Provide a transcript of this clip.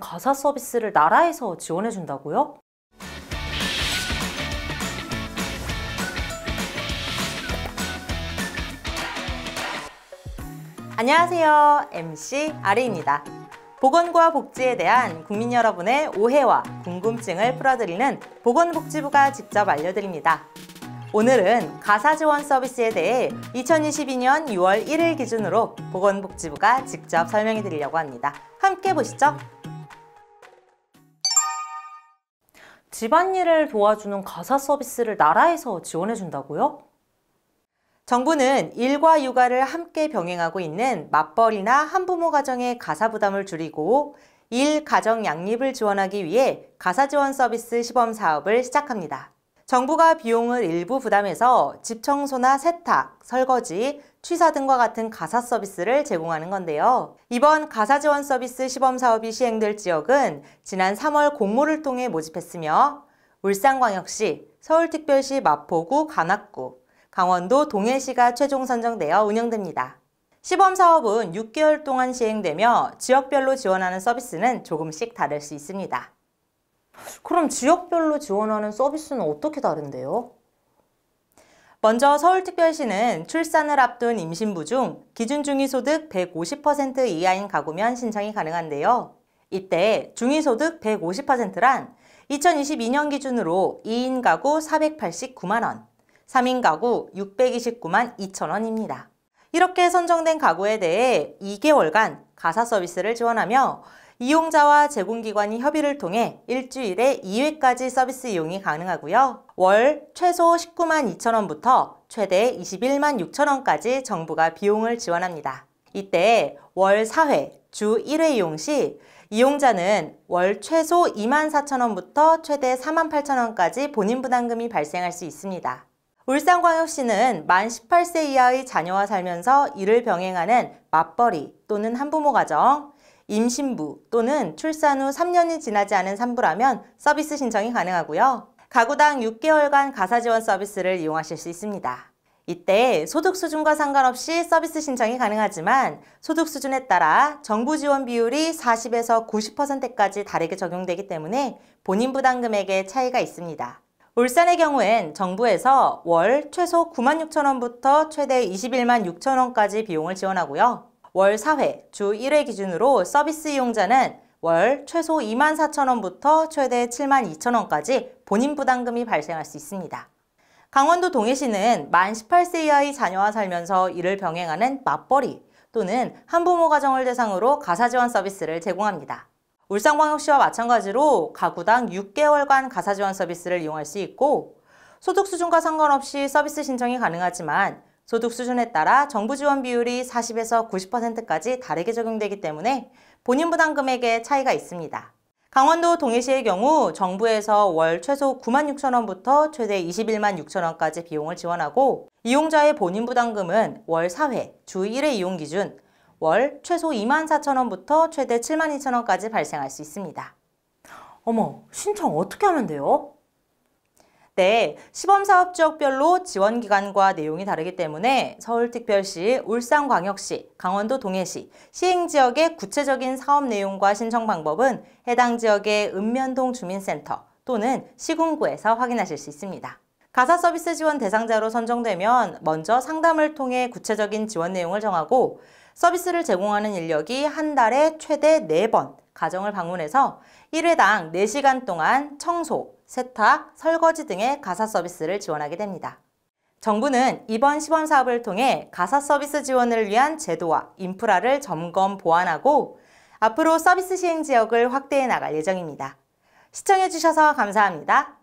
가사 서비스를 나라에서 지원해 준다고요? 안녕하세요. MC 아리입니다. 보건과 복지에 대한 국민 여러분의 오해와 궁금증을 풀어드리는 보건복지부가 직접 알려드립니다. 오늘은 가사 지원 서비스에 대해 2022년 6월 1일 기준으로 보건복지부가 직접 설명해 드리려고 합니다. 함께 보시죠. 집안일을 도와주는 가사 서비스를 나라에서 지원해 준다고요? 정부는 일과 육아를 함께 병행하고 있는 맞벌이나 한부모 가정의 가사 부담을 줄이고 일 가정 양립을 지원하기 위해 가사 지원 서비스 시범 사업을 시작합니다. 정부가 비용을 일부 부담해서 집 청소나 세탁, 설거지, 취사 등과 같은 가사 서비스를 제공하는 건데요. 이번 가사 지원 서비스 시범 사업이 시행될 지역은 지난 3월 공모를 통해 모집했으며 울산광역시, 서울특별시 마포구 관악구, 강원도 동해시가 최종 선정되어 운영됩니다. 시범 사업은 6개월 동안 시행되며 지역별로 지원하는 서비스는 조금씩 다를 수 있습니다. 그럼 지역별로 지원하는 서비스는 어떻게 다른데요? 먼저 서울특별시는 출산을 앞둔 임신부 중 기준 중위소득 150% 이하인 가구면 신청이 가능한데요. 이때 중위소득 150%란 2022년 기준으로 2인 가구 489만 원, 3인 가구 629만 2천 원입니다. 이렇게 선정된 가구에 대해 2개월간 가사 서비스를 지원하며 이용자와 제공기관이 협의를 통해 일주일에 2회까지 서비스 이용이 가능하고요. 월 최소 19만 2천원부터 최대 21만 6천원까지 정부가 비용을 지원합니다. 이때 월 4회, 주 1회 이용 시 이용자는 월 최소 2만 4천원부터 최대 4만 8천원까지 본인 부담금이 발생할 수 있습니다. 울산광역시는 만 18세 이하의 자녀와 살면서 이를 병행하는 맞벌이 또는 한부모 가정, 임신부 또는 출산 후 3년이 지나지 않은 산부라면 서비스 신청이 가능하고요. 가구당 6개월간 가사지원 서비스를 이용하실 수 있습니다. 이때 소득 수준과 상관없이 서비스 신청이 가능하지만 소득 수준에 따라 정부 지원 비율이 40에서 90%까지 다르게 적용되기 때문에 본인 부담 금액에 차이가 있습니다. 울산의 경우엔 정부에서 월 최소 9만 6천 원부터 최대 21만 6천 원까지 비용을 지원하고요. 월 4회, 주 1회 기준으로 서비스 이용자는 월 최소 24,000원부터 최대 72,000원까지 본인 부담금이 발생할 수 있습니다. 강원도 동해시는 만 18세 이하의 자녀와 살면서 이를 병행하는 맞벌이 또는 한부모 가정을 대상으로 가사 지원 서비스를 제공합니다. 울산광역시와 마찬가지로 가구당 6개월간 가사 지원 서비스를 이용할 수 있고 소득 수준과 상관없이 서비스 신청이 가능하지만 소득 수준에 따라 정부 지원 비율이 40에서 90%까지 다르게 적용되기 때문에 본인 부담 금액에 차이가 있습니다. 강원도 동해시의 경우 정부에서 월 최소 9만 6천 원부터 최대 21만 6천 원까지 비용을 지원하고 이용자의 본인 부담금은 월 4회 주 1회 이용 기준 월 최소 2만 4천 원부터 최대 7만 2천 원까지 발생할 수 있습니다. 어머 신청 어떻게 하면 돼요? 네, 시범사업 지역별로 지원 기간과 내용이 다르기 때문에 서울특별시, 울산광역시, 강원도 동해시, 시행지역의 구체적인 사업 내용과 신청 방법은 해당 지역의 읍면동 주민센터 또는 시군구에서 확인하실 수 있습니다. 가사 서비스 지원 대상자로 선정되면 먼저 상담을 통해 구체적인 지원 내용을 정하고 서비스를 제공하는 인력이 한 달에 최대 4번 가정을 방문해서 1회당4시간 동안 청소, 세탁, 설거지 등의 가사 서비스를 지원하게 됩니다. 정부는 이번 시범 사업을 통해 가사 서비스 지원을 위한 제도와 인프라를 점검 보완하고 앞으로 서비스 시행 지역을 확대해 나갈 예정입니다. 시청해주셔서 감사합니다.